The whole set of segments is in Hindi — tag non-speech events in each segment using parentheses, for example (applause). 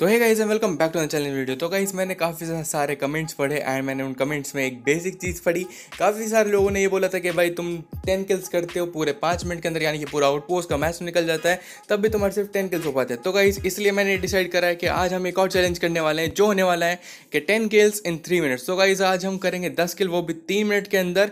तो है guys and welcome back to channel video तो गाइज मैंने काफ़ी सारे कमेंट्स पढ़े एंड मैंने उन कमेंट्स में एक बेसिक चीज़ पढ़ी काफ़ी सारे लोगों ने ये बोला था कि भाई तुम टेन किल्स करते हो पूरे पाँच मिनट के अंदर यानी कि पूरा आउटपोस्ट का मैच तो निकल जाता है तब भी तुम्हारे सिर्फ टेन किल्स हो पाते हैं तो गाइज इसलिए मैंने डिसाइड करा है कि आज हम एक और चैलेंज करने वाले हैं जो होने वाला है कि ten kills in three minutes तो गाइज आज हम करेंगे दस किल वो भी तीन मिनट के अंदर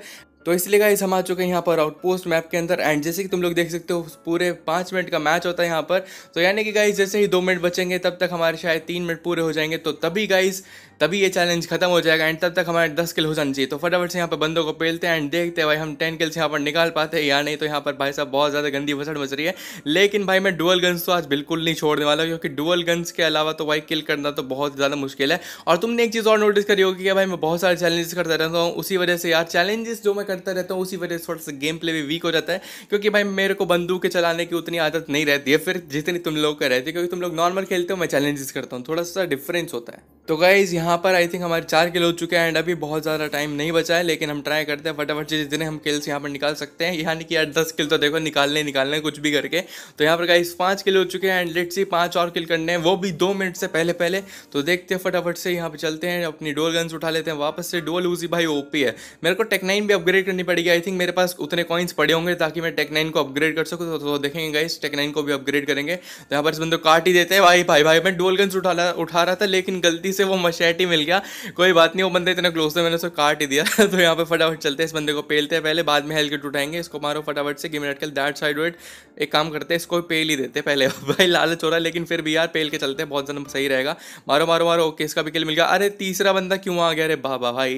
तो इसलिए गाइस हम आ चुके हैं यहाँ पर आउटपोस्ट मैप के अंदर एंड जैसे कि तुम लोग देख सकते हो पूरे पाँच मिनट का मैच होता है यहाँ पर तो यानी कि गाइस जैसे ही दो मिनट बचेंगे तब तक हमारे शायद तीन मिनट पूरे हो जाएंगे तो तभी गाइस तभी ये चैलेंज खत्म हो जाएगा एंड तब तक हमारे दस किल हो जाना चाहिए तो फटाफट से यहाँ पर बंदों को पेलते हैं एंड देखते हैं भाई हम टेन किल्स यहाँ पर निकाल पाते हैं या नहीं तो यहाँ पर भाई साहब बहुत ज़्यादा गंदी फसल मच रही है लेकिन भाई मैं डुअल गन्स तो आज बिल्कुल नहीं छोड़ने वाला क्योंकि डुअल गन्स के अलावा तो भाई किल करना तो बहुत ज़्यादा मुश्किल है और तुमने एक चीज़ और नोटिस करी होगी कि भाई मैं बहुत सारे चैलेंजेस करता रहता हूँ उसी वजह से यार चैलेंजेस जो मैं करता रहता हूँ उसी वजह से थोड़ा सा गेम प्ले भी वीक हो जाता है क्योंकि भाई मेरे को बंदूक के चलाने की उतनी आदत नहीं रहती है फिर जितनी तुम लोग का रहती है क्योंकि तुम लोग नॉर्मल खेलते हो मैं चैलेंजेस करता हूँ थोड़ा सा डिफरेंस होता है तो गाइज यहाँ यहाँ पर आई थिंक हमारे चार किल हो चुके हैं एंड अभी बहुत ज़्यादा टाइम नहीं बचा है लेकिन हम ट्राई करते हैं फटाफट से जितने हम किल्स यहाँ पर निकाल सकते हैं यानी कि यार दस किल तो देखो निकालने निकालने कुछ भी करके तो यहाँ पर गाइस पाँच किलो हो चुके हैं एंड लेट्स सी पाँच और किल करने हैं वो भी दो मिनट से पहले पहले तो देखते हैं फटाफट से यहाँ पर चलते हैं अपनी डोल गन्स उठा लेते हैं वापस से डोल उसी भाई ओपी है मेरे को टेक्नाइन भी अपग्रेड करनी पड़ेगी आई थिंक मेरे पास उतने कॉइन्स पड़े होंगे ताकि मैं टेक्नाइन को अपग्रेड कर सकूँ तो, तो देखेंगे गाइस टेक्नाइन को भी अपग्रेड करेंगे तो यहाँ पर इस बंद काट ही देते हैं भाई भाई भाई मैं डोल गन्स उठा उठा रहा था लेकिन गलती से वो मशेट कट ही मिल गया कोई बात नहीं वो बंदे इतने क्लोज थे मैंने उसको काट ही दिया (laughs) तो यहाँ पे फटाफट चलते हैं इस बंदे को पेलते हैं पहले बाद में हेलकेट उठाएंगे इसको मारो फटाफट से गिमेट कल दैट साइड वेट एक काम करते हैं इसको पेल ही देते पहले (laughs) भाई लाल चोरा लेकिन फिर भी यार पेल के चलते हैं बहुत ज़्यादा सही रहेगा मारो मारो मारो ओके इसका भी किल मिल गया अरे तीसरा बंदा क्यों आ गया अरे बाबा भाई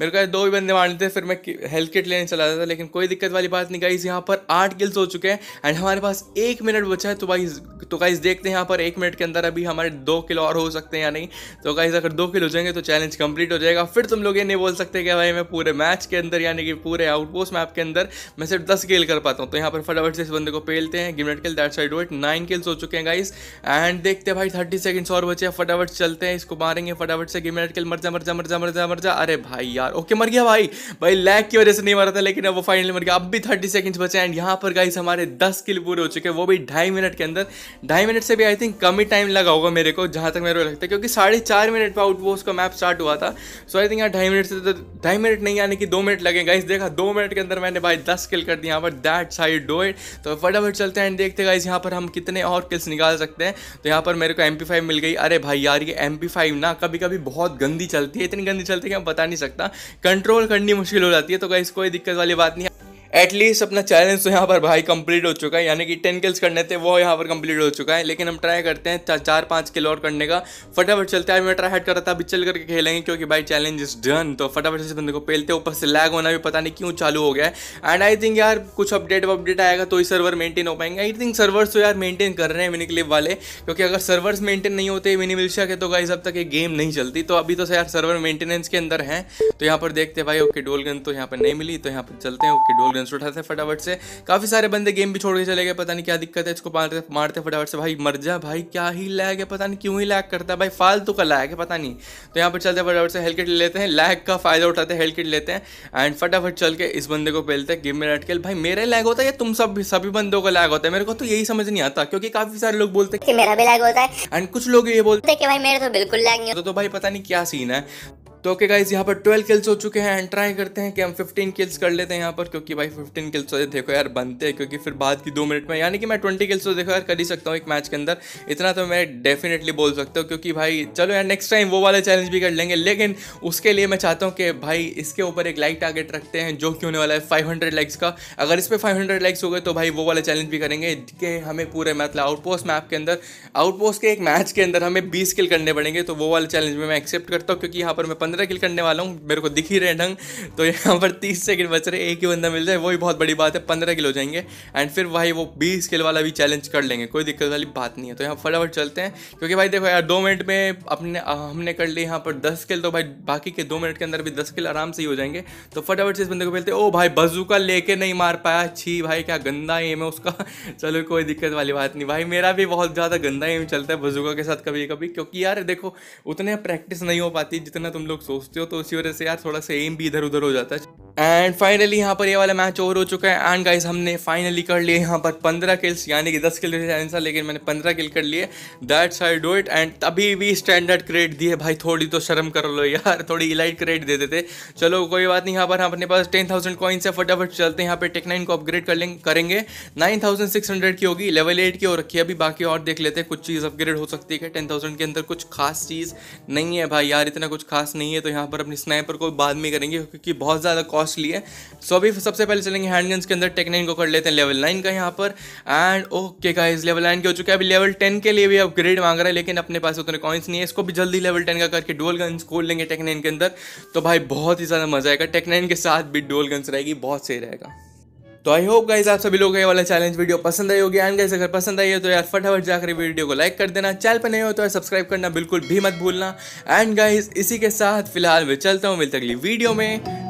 मेरे को दो ही बंदे मारने थे फिर मैं हेल्थ किट लेने चला जाता लेकिन कोई दिक्कत वाली बात नहीं गाइज यहाँ पर आठ किल्स हो चुके हैं एंड हमारे पास एक मिनट बचा है तो भाई तो गाइज देखते हैं यहाँ पर एक मिनट के अंदर अभी हमारे दो किलो और हो सकते हैं या नहीं तो गाइज अगर दो फिल हो जाएंगे तो चैलेंज कंप्लीट हो जाएगा फिर तुम लोग ये नहीं बोल सकते कि भाई मैं पूरे मैच के अंदर यानी कि पूरे आउटपोस्ट मैप के अंदर मैं सिर्फ दस किल कर पाता हूँ तो यहाँ पर फटाफट से इस बंदे को पेलते हैं गिमेट kill that side wait nine kills हो चुके हैं गाइस एंड देखते भाई थर्टी सेकेंड्स और बचे फटाफट चलते हैं इसको मारेंगे फटाफट से गिमेट किल मर जा मर जा मर जा मर जा मर जा अरे भाई यार ओके मर गया भाई भाई लैक की वजह से नहीं मरा था लेकिन अब वो फाइनली मर गया अब भी थर्टी सेकेंड्स बचे एंड यहाँ पर गाइस हमारे दस किल पूरे हो चुके हैं वो भी ढाई मिनट के अंदर ढाई मिनट से भी I think come he time लगा होगा मेरे को जहाँ तक मेरे को लगता है क्योंकि साढ़े चार मिनट पर आउट वो उसका मैप स्टार्ट हुआ था सो आई थिंक यार ढाई मिनट से तो ढाई मिनट नहीं यानी कि दो मिनट लगे गाइस देखा दो मिनट के अंदर मैंने भाई दस किल कर दिया यहाँ पर दैट्स हाई डो इट तो फटाफट चलते हैं देखते गाइज यहाँ पर हम कितने और किल्स निकाल सकते हैं तो यहाँ पर मेरे को एम मिल गई अरे भाई यार ये एम ना कभी कभी बहुत गंदी चलती है इतनी गंदी चलती है कि मैं बता नहीं सकता कंट्रोल करनी मुश्किल हो जाती है तो गाइज कोई दिक्कत वाली बात नहीं एटलीस्ट अपना चैलेंज तो यहाँ पर भाई कंप्लीट हो चुका है यानी कि टेन किल्स करने थे वो यहाँ पर कंप्लीट हो चुका है लेकिन हम ट्राई करते हैं चार पाँच किल और करने का फटाफट चलते हैं मैं ट्राई हेड कर रहा था अभी चल करके खेलेंगे क्योंकि भाई चैलेंज इज डन तो फटाफट से बंदे को पेलते ऊपर से लैग होना भी पता नहीं क्यों चालू हो गया है एंड आई थिंक यार कुछ अपडेट अपडेट आएगा तो ही सर्वर मेंटेन हो पाएंगे आई थिंक सर्वर्स तो यार मेंटेन कर रहे हैं मिनी क्लिप वाले क्योंकि अगर सर्वर्स मेंटेन नहीं होते मिनी मिल्शा के तो गाइज अब तक ये गेम नहीं चलती तो अभी तो यार सर्वर मेंटेनेंस के अंदर है तो यहाँ पर देखते भाई ओके डोल गन तो यहाँ पर नहीं मिली तो यहाँ पर चलते हैं ओके डोलगन ऑडियंस उठाते थे फटाफट से काफ़ी सारे बंदे गेम भी छोड़ के चले गए पता नहीं क्या दिक्कत है इसको मारते मारते फटाफट से भाई मर जा भाई क्या ही लैग है पता नहीं क्यों ही लैग करता है भाई फालतू का लैग है पता नहीं तो यहाँ पर चलते फटाफट से हेलकेट ले लेते हैं लैग का फ़ायदा उठाते हैं हेलकेट लेते हैं एंड फटाफट चल के इस बंदे को पहलते हैं गेम में रट के भाई मेरा लैग होता है या तुम सब सभी बंदों का लैग होता है मेरे को तो यही समझ नहीं आता क्योंकि काफ़ी सारे लोग बोलते हैं कि मेरा भी लैग होता है एंड कुछ लोग ये बोलते हैं कि भाई मेरे तो बिल्कुल लैग नहीं होता तो, तो भाई पता नहीं क्या सीन है तो ओके गाइज यहाँ पर ट्वेल्व किल्स हो चुके हैं एंड ट्राई करते हैं कि हम फिफ्टीन किल्स कर लेते हैं यहाँ पर क्योंकि भाई फिफ्टीन किल्स होते देखो यार बनते हैं क्योंकि फिर बाद की दो मिनट में यानी कि मैं ट्वेंटी किल्स तो देखो यार कर ही सकता हूँ एक मैच के अंदर इतना तो मैं डेफिनेटली बोल सकता हूँ क्योंकि भाई चलो यार नेक्स्ट टाइम वो वाला चैलेंज भी कर लेंगे लेकिन उसके लिए मैं चाहता हूँ कि भाई इसके ऊपर एक लाइक टारगेट रखते हैं जो कि होने वाला है फाइव हंड्रेड लाइक्स का अगर इस पर फाइव हंड्रेड लाइक्स हो गए तो भाई वो वाला चैलेंज भी करेंगे कि हमें पूरे मतलब आउटपोस्ट मैप के अंदर आउटपोस्ट के एक मैच के अंदर हमें बीस किल करने पड़ेंगे तो वो वाला चैलेंज भी मैं एक्सेप्ट करता हूँ क्योंकि यहाँ पर मैं पंद्रह किल करने वाला हूँ मेरे को दिख ही रहे ढंग तो यहाँ पर तीस सेकंड बच रहे एक ही बंदा मिल जाए वही बहुत बड़ी बात है पंद्रह किल हो जाएंगे एंड फिर भाई वो बीस किल वाला भी चैलेंज कर लेंगे कोई दिक्कत वाली बात नहीं है तो यहाँ फटाफट चलते हैं क्योंकि भाई देखो यार दो मिनट में अपने हमने कर लिया यहाँ पर दस किल तो भाई बाकी के दो मिनट के अंदर भी दस किल आराम से ही हो जाएंगे तो फटाफट से इस बंदे को बोलते ओ भाई बजूका लेके नहीं मार पाया छी भाई क्या गंदा एम है उसका (laughs) चलो कोई दिक्कत वाली बात नहीं भाई मेरा भी बहुत ज़्यादा गंदा एम चलता है बजूका के साथ कभी कभी क्योंकि यार देखो उतने प्रैक्टिस नहीं हो पाती जितना तुम लोग लोग सोचते हो तो उसी वजह से यार थोड़ा सा एम भी इधर उधर हो जाता है एंड फाइनली यहाँ पर ये वाला मैच ओवर हो चुका है एंड गाइज हमने फाइनली कर लिए यहाँ पर पंद्रह किल्स यानी कि दस किल था लेकिन मैंने पंद्रह किल कर लिए that's I do it and तभी भी स्टैंडर्ड क्रेड दिए भाई थोड़ी तो शर्म कर लो यार थोड़ी इलाइट क्रेड दे देते चलो कोई बात नहीं यहाँ पर हम अपने पास टेन थाउजेंड कॉइन्स है फटाफट चलते हैं यहाँ पर टेक नाइन को अपग्रेड कर लेंगे करेंगे नाइन थाउजेंड सिक्स हंड्रेड की होगी लेवल एट की हो रखी है अभी बाकी और देख लेते हैं कुछ चीज़ अपग्रेड हो सकती है टेन थाउजेंड के अंदर कुछ खास चीज़ नहीं है भाई यार इतना कुछ खास नहीं है तो यहाँ पर अपनी स्नाइपर को बाद में करेंगे क्योंकि बहुत ज़्यादा कॉस्ट कॉस्ट लिए सो अभी सबसे पहले चलेंगे हैंडगन्स के अंदर टेक को कर लेते हैं लेवल नाइन का यहाँ पर एंड ओके का इस लेवल नाइन के हो चुका है अभी लेवल टेन के लिए भी अपग्रेड मांग रहा है लेकिन अपने पास उतने कॉइन्स नहीं है इसको भी जल्दी लेवल टेन का करके डोल गन्स खोल लेंगे टेक्नाइन के अंदर तो भाई बहुत ही ज़्यादा मजा आएगा टेक्नाइन के साथ भी डोल गन्स रहेगी बहुत सही रहेगा तो आई होप गाइज आप सभी लोग ये वाला चैलेंज वीडियो पसंद आई होगी एंड गाइज अगर पसंद आई है तो यार फटाफट जाकर वीडियो को लाइक कर देना चैनल पर नहीं हो तो यार सब्सक्राइब करना बिल्कुल भी मत भूलना एंड गाइज इसी के साथ फिलहाल मैं चलता हूँ मिलते अगली वीडियो में